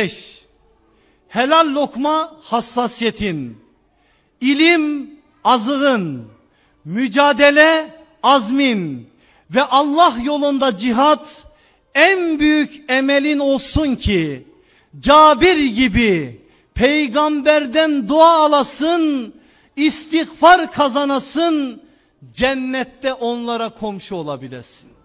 5. Helal lokma hassasiyetin, ilim azığın, mücadele azmin ve Allah yolunda cihat en büyük emelin olsun ki Cabir gibi peygamberden dua alasın, istiğfar kazanasın, cennette onlara komşu olabilesin.